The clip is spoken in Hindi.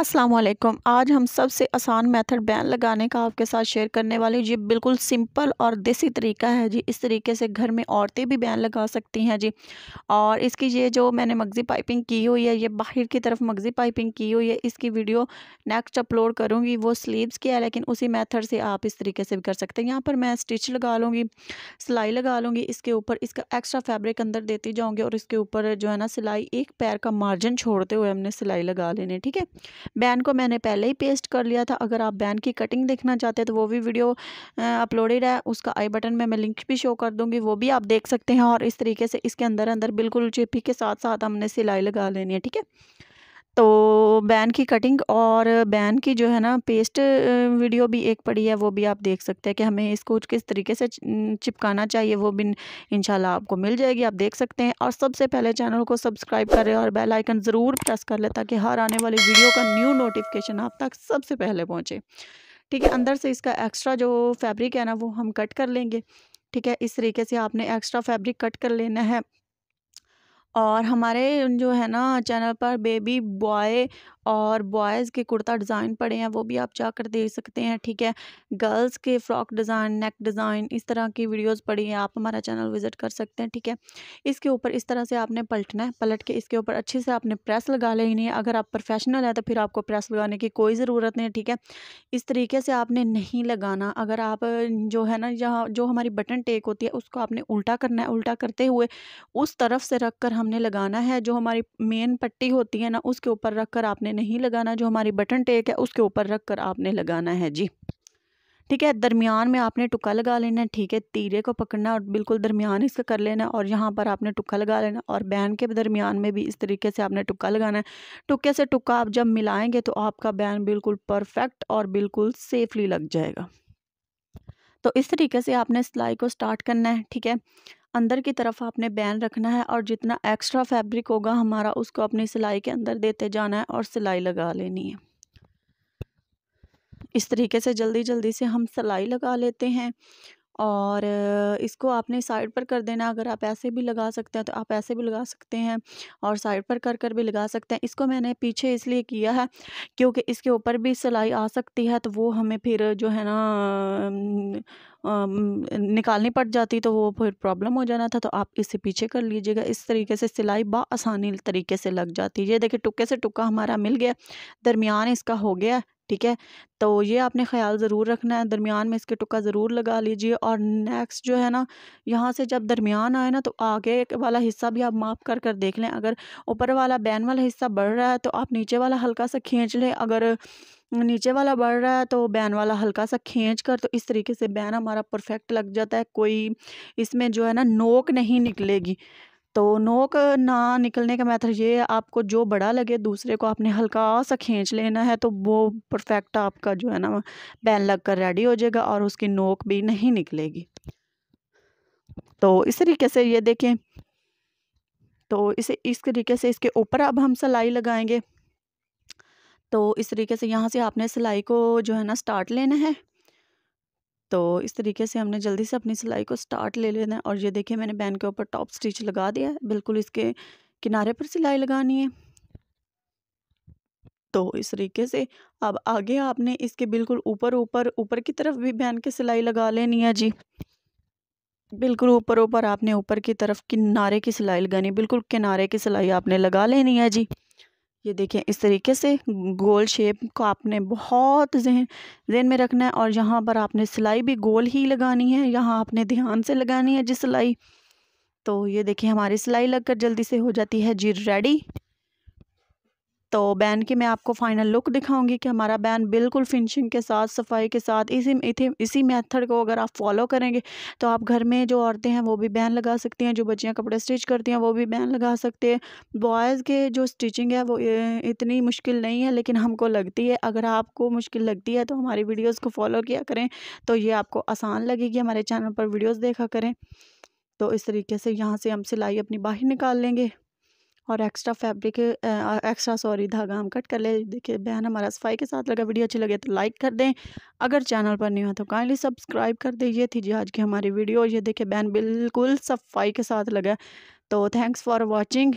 अस्सलाम वालेकुम आज हम सबसे आसान मेथड बैन लगाने का आपके साथ शेयर करने वाले जी बिल्कुल सिंपल और देसी तरीका है जी इस तरीके से घर में औरतें भी बैन लगा सकती हैं जी और इसकी ये जो मैंने मगज़ी पाइपिंग की हुई है ये बाहर की तरफ मगज़ी पाइपिंग की हुई है इसकी वीडियो नेक्स्ट अपलोड करूँगी वो स्लीव्स की है लेकिन उसी मैथड से आप इस तरीके से भी कर सकते हैं यहाँ पर मैं स्टिच लगा लूँगी सिलाई लगा लूँगी इसके ऊपर इसका एक्स्ट्रा फैब्रिक अंदर देती जाऊँगी और इसके ऊपर जो है ना सिलाई एक पैर का मार्जिन छोड़ते हुए हमने सिलाई लगा लेने ठीक है बैन को मैंने पहले ही पेस्ट कर लिया था अगर आप बैन की कटिंग देखना चाहते हैं तो वो भी वीडियो अपलोडेड है उसका आई बटन में मैं लिंक भी शो कर दूँगी वो भी आप देख सकते हैं और इस तरीके से इसके अंदर अंदर बिल्कुल चिपी के साथ साथ हमने सिलाई लगा लेनी है ठीक है तो बैन की कटिंग और बैन की जो है ना पेस्ट वीडियो भी एक पड़ी है वो भी आप देख सकते हैं कि हमें इसको किस तरीके से चिपकाना चाहिए वो भी इंशाल्लाह आपको मिल जाएगी आप देख सकते हैं और सबसे पहले चैनल को सब्सक्राइब करें और बेल आइकन ज़रूर प्रेस कर लें ताकि हर आने वाली वीडियो का न्यू नोटिफिकेशन आप तक सबसे पहले पहुँचे ठीक है अंदर से इसका एक्स्ट्रा जो फैब्रिक है ना वो हम कट कर लेंगे ठीक है इस तरीके से आपने एक्स्ट्रा फैब्रिक कट कर लेना है और हमारे जो है ना चैनल पर बेबी बॉय और बॉयज़ के कुर्ता डिज़ाइन पड़े हैं वो भी आप जाकर देख सकते हैं ठीक है गर्ल्स के फ़्रॉक डिज़ाइन नेक डिज़ाइन इस तरह की वीडियोस पड़ी हैं आप हमारा चैनल विज़िट कर सकते हैं ठीक है इसके ऊपर इस तरह से आपने पलटना है पलट के इसके ऊपर अच्छे से आपने प्रेस लगा लेनी है अगर आप प्रोफेशनल हैं तो फिर आपको प्रेस लगाने की कोई ज़रूरत नहीं ठीक है इस तरीके से आपने नहीं लगाना अगर आप जो है ना जहाँ जो हमारी बटन टेक होती है उसको आपने उल्टा करना है उल्टा करते हुए उस तरफ से रख कर हमने लगाना है जो हमारी मेन पट्टी होती है ना उसके ऊपर रख कर आपने नहीं लगाना जो हमारी बटन टेक है उसके ऊपर रख कर आपने लगाना है जी ठीक है दरमियान में आपने टुका लगा लेना ठीक है तीरे को पकड़ना और बिल्कुल दरमियान इसका कर लेना और यहाँ पर आपने टुका लगा लेना और बैन के दरमियान में भी इस तरीके से आपने टुका लगाना है टुके से टुका आप जब मिलाएंगे तो आपका बैन बिल्कुल परफेक्ट और बिल्कुल सेफली लग जाएगा तो इस तरीके से आपने सिलाई को स्टार्ट करना है ठीक है अंदर की तरफ आपने बैन रखना है और जितना एक्स्ट्रा फैब्रिक होगा हमारा उसको अपनी सिलाई के अंदर देते जाना है और सिलाई लगा लेनी है इस तरीके से जल्दी जल्दी से हम सिलाई लगा लेते हैं और इसको आपने साइड पर कर देना अगर आप ऐसे भी लगा सकते हैं तो आप ऐसे भी लगा सकते हैं और साइड पर कर कर भी लगा सकते हैं इसको मैंने पीछे इसलिए किया है क्योंकि इसके ऊपर भी सिलाई आ सकती है तो वो हमें फिर जो है ना निकालनी पड़ जाती तो वो फिर प्रॉब्लम हो जाना था तो आप इसे पीछे कर लीजिएगा इस तरीके से सिलाई बसानी तरीके से लग जाती है ये देखिए टुके से टुका हमारा मिल गया दरमियान इसका हो गया ठीक है तो ये आपने ख्याल ज़रूर रखना है दरमियान में इसके टुका ज़रूर लगा लीजिए और नेक्स्ट जो है ना यहाँ से जब दरमियान आए ना तो आगे वाला हिस्सा भी आप माफ़ कर कर देख लें अगर ऊपर वाला बैन वाला हिस्सा बढ़ रहा है तो आप नीचे वाला हल्का सा खींच लें अगर नीचे वाला बढ़ रहा है तो बैन वाला हल्का सा खींच कर तो इस तरीके से बैन हमारा परफेक्ट लग जाता है कोई इसमें जो है ना नोक नहीं निकलेगी तो नोक ना निकलने का मैथड ये है आपको जो बड़ा लगे दूसरे को आपने हल्का सा खींच लेना है तो वो परफेक्ट आपका जो है ना बैन लग कर रेडी हो जाएगा और उसकी नोक भी नहीं निकलेगी तो इस तरीके से ये देखें तो इसे इस तरीके से इसके ऊपर अब हम सलाई लगाएंगे तो इस तरीके से यहाँ से आपने सिलाई को जो है ना स्टार्ट लेना है तो इस तरीके से हमने जल्दी से अपनी सिलाई को स्टार्ट ले लेना है और ये देखिए मैंने बैन के ऊपर टॉप स्टिच लगा दिया है बिल्कुल इसके किनारे पर सिलाई लगानी है तो इस तरीके से अब आगे आपने इसके बिल्कुल ऊपर ऊपर ऊपर की तरफ भी बैन के सिलाई लगा लेनी है जी बिल्कुल ऊपर ऊपर आपने ऊपर की तरफ किनारे की सिलाई लगानी बिल्कुल किनारे की सिलाई आपने लगा लेनी है जी ये देखें इस तरीके से गोल शेप को आपने बहुत जहन जहन में रखना है और यहाँ पर आपने सिलाई भी गोल ही लगानी है यहाँ आपने ध्यान से लगानी है जी सिलाई तो ये देखें हमारी सिलाई लगकर जल्दी से हो जाती है जी रेडी तो बैन की मैं आपको फाइनल लुक दिखाऊंगी कि हमारा बैन बिल्कुल फिनिशिंग के साथ सफाई के साथ इसी इथे इसी मेथड को अगर आप फॉलो करेंगे तो आप घर में जो औरतें हैं वो भी बैन लगा सकती हैं जो बच्चियाँ कपड़े स्टिच करती हैं वो भी बैन लगा सकते हैं बॉयज़ के जो स्टिचिंग है वो इतनी मुश्किल नहीं है लेकिन हमको लगती है अगर आपको मुश्किल लगती है तो हमारी वीडियोज़ को फॉलो किया करें तो ये आपको आसान लगेगी हमारे चैनल पर वीडियोज़ देखा करें तो इस तरीके से यहाँ से हम सिलाई अपनी बाहर निकाल लेंगे और एक्स्ट्रा फैब्रिक एक्स्ट्रा सॉरी धागा हम कट कर ले देखिए बहन हमारा सफाई के साथ लगा वीडियो अच्छी लगे तो लाइक कर दें अगर चैनल पर नहीं हो तो काइंडली सब्सक्राइब कर दें ये थी जी आज की हमारी वीडियो ये देखिए बहन बिल्कुल सफाई के साथ लगा तो थैंक्स फॉर वॉचिंग